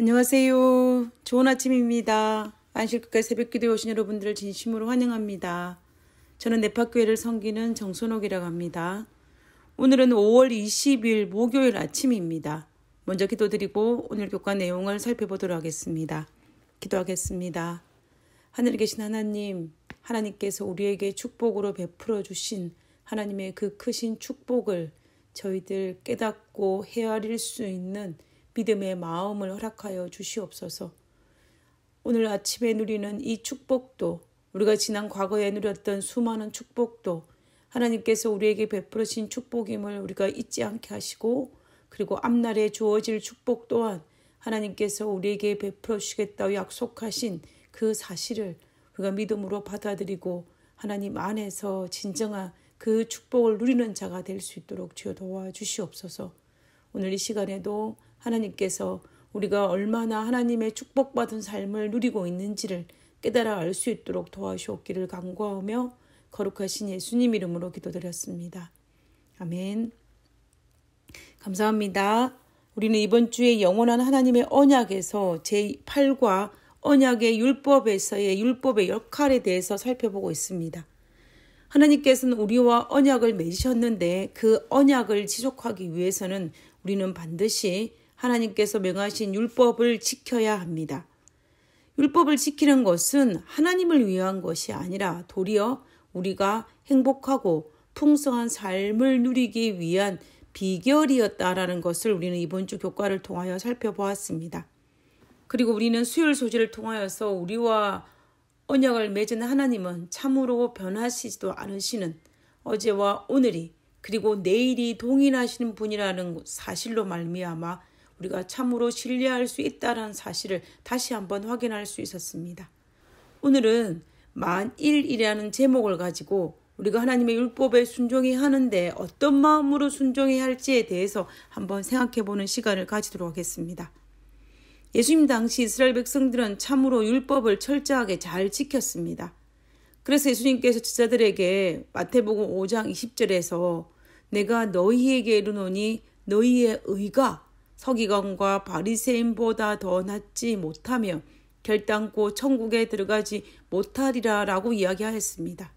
안녕하세요. 좋은 아침입니다. 안식교회 새벽기도에 오신 여러분들을 진심으로 환영합니다. 저는 네파교회를 섬기는 정선옥이라고 합니다. 오늘은 5월 20일 목요일 아침입니다. 먼저 기도드리고 오늘 교과 내용을 살펴보도록 하겠습니다. 기도하겠습니다. 하늘에 계신 하나님, 하나님께서 우리에게 축복으로 베풀어 주신 하나님의 그 크신 축복을 저희들 깨닫고 헤아릴 수 있는 믿음의 마음을 허락하여 주시옵소서. 오늘 아침에 누리는 이 축복도 우리가 지난 과거에 누렸던 수많은 축복도 하나님께서 우리에게 베풀으신 축복임을 우리가 잊지 않게 하시고 그리고 앞날에 주어질 축복 또한 하나님께서 우리에게 베풀어 주겠다고 약속하신 그 사실을 우리가 믿음으로 받아들이고 하나님 안에서 진정한 그 축복을 누리는 자가 될 수 있도록 주여 도와 주시옵소서. 오늘 이 시간에도 하나님께서 우리가 얼마나 하나님의 축복받은 삶을 누리고 있는지를 깨달아 알 수 있도록 도와주옵기를 간구하며 거룩하신 예수님 이름으로 기도드렸습니다. 아멘. 감사합니다. 우리는 이번 주에 영원한 하나님의 언약에서 제8과 언약의 율법에서의 율법의 역할에 대해서 살펴보고 있습니다. 하나님께서는 우리와 언약을 맺으셨는데 그 언약을 지속하기 위해서는 우리는 반드시 하나님께서 명하신 율법을 지켜야 합니다. 율법을 지키는 것은 하나님을 위한 것이 아니라 도리어 우리가 행복하고 풍성한 삶을 누리기 위한 비결이었다라는 것을 우리는 이번 주 교과를 통하여 살펴보았습니다. 그리고 우리는 수혈 소지를 통하여서 우리와 언약을 맺은 하나님은 참으로 변하시지도 않으시는 어제와 오늘이 그리고 내일이 동일하시는 분이라는 사실로 말미암아 우리가 참으로 신뢰할 수 있다는 사실을 다시 한번 확인할 수 있었습니다. 오늘은 만일이라는 제목을 가지고 우리가 하나님의 율법에 순종해야 하는데 어떤 마음으로 순종해야 할지에 대해서 한번 생각해 보는 시간을 가지도록 하겠습니다. 예수님 당시 이스라엘 백성들은 참으로 율법을 철저하게 잘 지켰습니다. 그래서 예수님께서 제자들에게 마태복음 5장 20절에서 내가 너희에게 이르노니 너희의 의가 서기관과 바리새인보다 더 낫지 못하며 결단코 천국에 들어가지 못하리라라고 이야기하였습니다.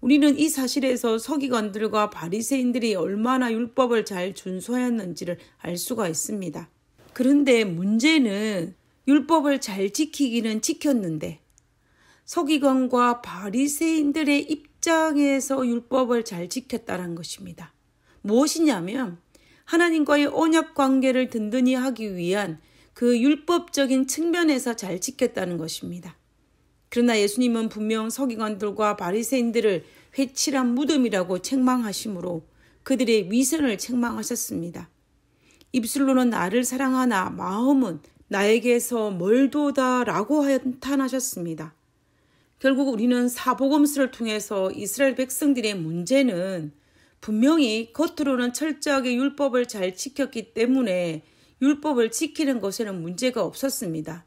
우리는 이 사실에서 서기관들과 바리새인들이 얼마나 율법을 잘 준수하였는지를 알 수가 있습니다. 그런데 문제는 율법을 잘 지키기는 지켰는데 서기관과 바리새인들의 입장에서 율법을 잘 지켰다는 것입니다. 무엇이냐면 하나님과의 언약 관계를 든든히 하기 위한 그 율법적인 측면에서 잘 지켰다는 것입니다. 그러나 예수님은 분명 서기관들과 바리새인들을 회칠한 무덤이라고 책망하심으로 그들의 위선을 책망하셨습니다. 입술로는 나를 사랑하나 마음은 나에게서 멀도다라고 한탄하셨습니다. 결국 우리는 사복음서를 통해서 이스라엘 백성들의 문제는 분명히 겉으로는 철저하게 율법을 잘 지켰기 때문에 율법을 지키는 것에는 문제가 없었습니다.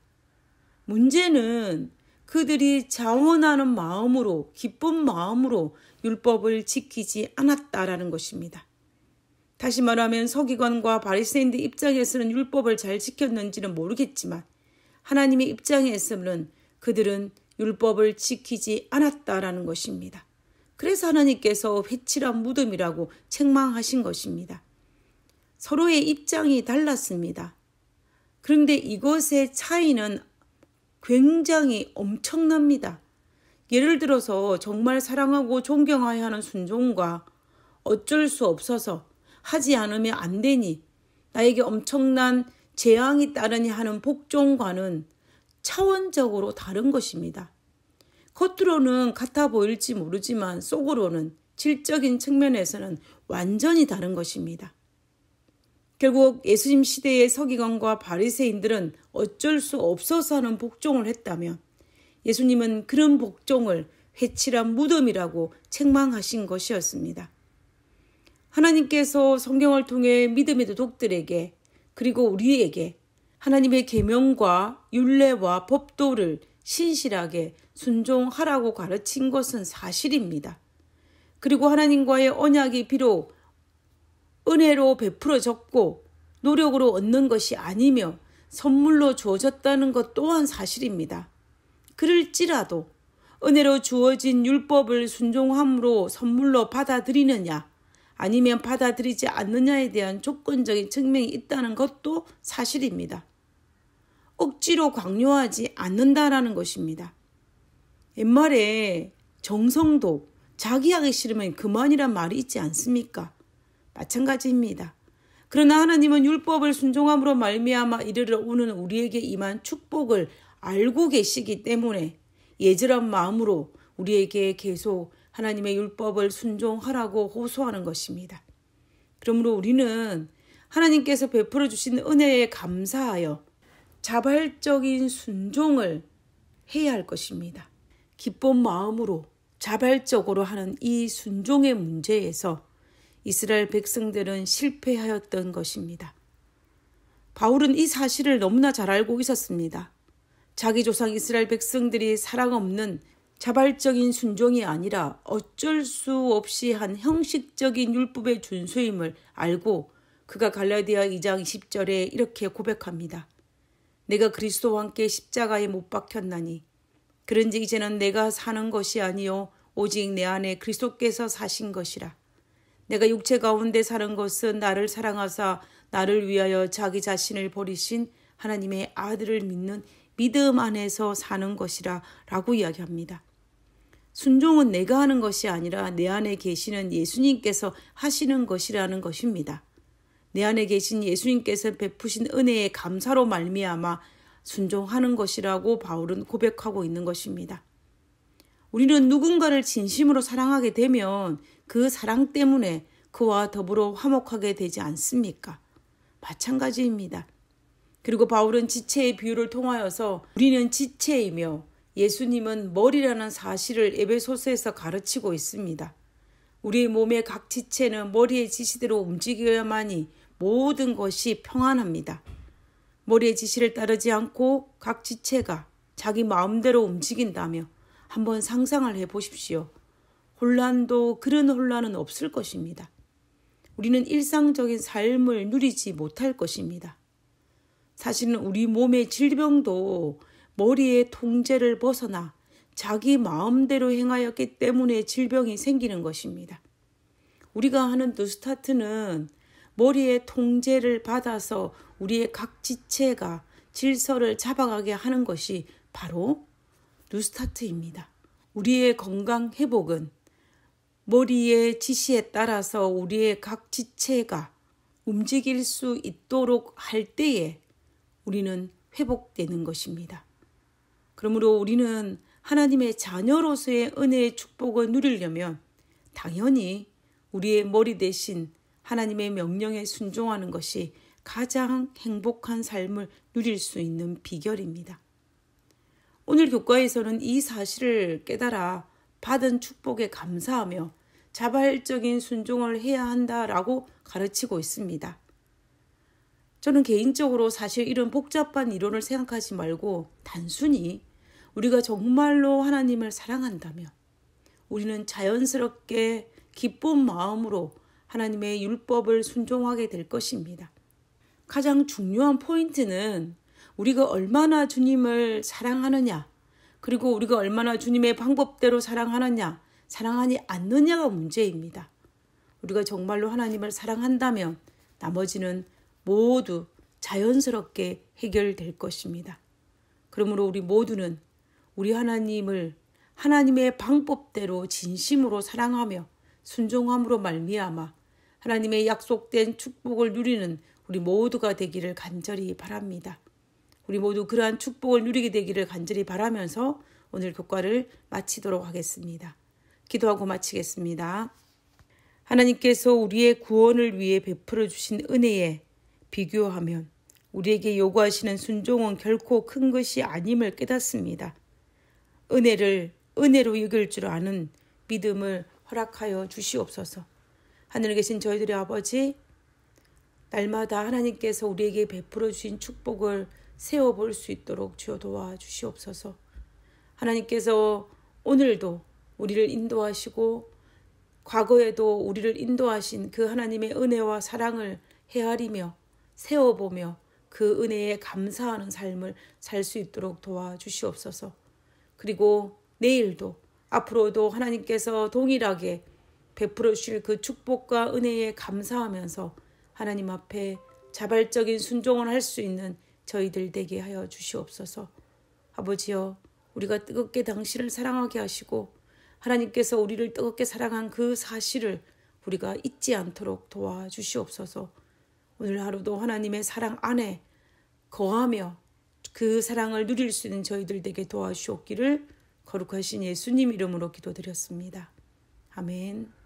문제는 그들이 자원하는 마음으로, 기쁜 마음으로 율법을 지키지 않았다라는 것입니다. 다시 말하면 서기관과 바리새인들 입장에서는 율법을 잘 지켰는지는 모르겠지만 하나님의 입장에서는 그들은 율법을 지키지 않았다라는 것입니다. 그래서 하나님께서 회칠한 무덤이라고 책망하신 것입니다. 서로의 입장이 달랐습니다. 그런데 이것의 차이는 굉장히 엄청납니다. 예를 들어서 정말 사랑하고 존경하여 하는 순종과 어쩔 수 없어서 하지 않으면 안 되니 나에게 엄청난 재앙이 따르니 하는 복종과는 차원적으로 다른 것입니다. 겉으로는 같아 보일지 모르지만 속으로는 질적인 측면에서는 완전히 다른 것입니다. 결국 예수님 시대의 서기관과 바리새인들은 어쩔 수 없어서 하는 복종을 했다면 예수님은 그런 복종을 회칠한 무덤이라고 책망하신 것이었습니다. 하나님께서 성경을 통해 믿음의 도둑들에게 그리고 우리에게 하나님의 계명과 윤례와 법도를 신실하게 순종하라고 가르친 것은 사실입니다. 그리고 하나님과의 언약이 비록 은혜로 베풀어졌고 노력으로 얻는 것이 아니며 선물로 주어졌다는 것 또한 사실입니다. 그럴지라도 은혜로 주어진 율법을 순종함으로 선물로 받아들이느냐 아니면 받아들이지 않느냐에 대한 조건적인 측면이 있다는 것도 사실입니다. 억지로 강요하지 않는다라는 것입니다. 옛말에 정성도 자기 하기 싫으면 그만이란 말이 있지 않습니까? 마찬가지입니다. 그러나 하나님은 율법을 순종함으로 말미암아 이르러 오는 우리에게 임한 축복을 알고 계시기 때문에 예절한 마음으로 우리에게 계속 하나님의 율법을 순종하라고 호소하는 것입니다. 그러므로 우리는 하나님께서 베풀어 주신 은혜에 감사하여 자발적인 순종을 해야 할 것입니다. 기쁜 마음으로 자발적으로 하는 이 순종의 문제에서 이스라엘 백성들은 실패하였던 것입니다. 바울은 이 사실을 너무나 잘 알고 있었습니다. 자기 조상 이스라엘 백성들이 사랑 없는 자발적인 순종이 아니라 어쩔 수 없이 한 형식적인 율법의 준수임을 알고 그가 갈라디아 2장 20절에 이렇게 고백합니다. 내가 그리스도와 함께 십자가에 못 박혔나니 그런즉 이제는 내가 사는 것이 아니요 오직 내 안에 그리스도께서 사신 것이라. 내가 육체 가운데 사는 것은 나를 사랑하사 나를 위하여 자기 자신을 버리신 하나님의 아들을 믿는 믿음 안에서 사는 것이라 라고 이야기합니다. 순종은 내가 하는 것이 아니라 내 안에 계시는 예수님께서 하시는 것이라는 것입니다. 내 안에 계신 예수님께서 베푸신 은혜의 감사로 말미암아 순종하는 것이라고 바울은 고백하고 있는 것입니다. 우리는 누군가를 진심으로 사랑하게 되면 그 사랑 때문에 그와 더불어 화목하게 되지 않습니까? 마찬가지입니다. 그리고 바울은 지체의 비유를 통하여서 우리는 지체이며 예수님은 머리라는 사실을 에베소서에서 가르치고 있습니다. 우리 몸의 각 지체는 머리의 지시대로 움직여야만이 모든 것이 평안합니다. 머리의 지시를 따르지 않고 각 지체가 자기 마음대로 움직인다며 한번 상상을 해 보십시오. 혼란도 그런 혼란은 없을 것입니다. 우리는 일상적인 삶을 누리지 못할 것입니다. 사실은 우리 몸의 질병도 머리의 통제를 벗어나 자기 마음대로 행하였기 때문에 질병이 생기는 것입니다. 우리가 하는 뉴스타트는 머리의 통제를 받아서 우리의 각 지체가 질서를 잡아가게 하는 것이 바로 뉴스타트입니다. 우리의 건강 회복은 머리의 지시에 따라서 우리의 각 지체가 움직일 수 있도록 할 때에 우리는 회복되는 것입니다. 그러므로 우리는 하나님의 자녀로서의 은혜의 축복을 누리려면 당연히 우리의 머리 대신 하나님의 명령에 순종하는 것이 가장 행복한 삶을 누릴 수 있는 비결입니다. 오늘 교과에서는 이 사실을 깨달아 받은 축복에 감사하며 자발적인 순종을 해야 한다라고 가르치고 있습니다. 저는 개인적으로 사실 이런 복잡한 이론을 생각하지 말고 단순히 우리가 정말로 하나님을 사랑한다면 우리는 자연스럽게 기쁜 마음으로 하나님의 율법을 순종하게 될 것입니다. 가장 중요한 포인트는 우리가 얼마나 주님을 사랑하느냐, 그리고 우리가 얼마나 주님의 방법대로 사랑하느냐, 사랑하지 않느냐가 문제입니다. 우리가 정말로 하나님을 사랑한다면 나머지는 모두 자연스럽게 해결될 것입니다. 그러므로 우리 모두는 우리 하나님을 하나님의 방법대로 진심으로 사랑하며 순종함으로 말미암아 하나님의 약속된 축복을 누리는 우리 모두가 되기를 간절히 바랍니다. 우리 모두 그러한 축복을 누리게 되기를 간절히 바라면서 오늘 교과를 마치도록 하겠습니다. 기도하고 마치겠습니다. 하나님께서 우리의 구원을 위해 베풀어 주신 은혜에 비교하면 우리에게 요구하시는 순종은 결코 큰 것이 아님을 깨닫습니다. 은혜를 은혜로 이길 줄 아는 믿음을 허락하여 주시옵소서. 하늘에 계신 저희들의 아버지, 날마다 하나님께서 우리에게 베풀어 주신 축복을 세워볼 수 있도록 주여 도와주시옵소서. 하나님께서 오늘도 우리를 인도하시고 과거에도 우리를 인도하신 그 하나님의 은혜와 사랑을 헤아리며 세워보며 그 은혜에 감사하는 삶을 살 수 있도록 도와주시옵소서. 그리고 내일도 앞으로도 하나님께서 동일하게 베풀어 주실 그 축복과 은혜에 감사하면서 하나님 앞에 자발적인 순종을 할 수 있는 저희들 되게 하여 주시옵소서. 아버지여, 우리가 뜨겁게 당신을 사랑하게 하시고 하나님께서 우리를 뜨겁게 사랑한 그 사실을 우리가 잊지 않도록 도와주시옵소서. 오늘 하루도 하나님의 사랑 안에 거하며 그 사랑을 누릴 수 있는 저희들 에게 도와주옵기를 거룩하신 예수님 이름으로 기도드렸습니다. 아멘.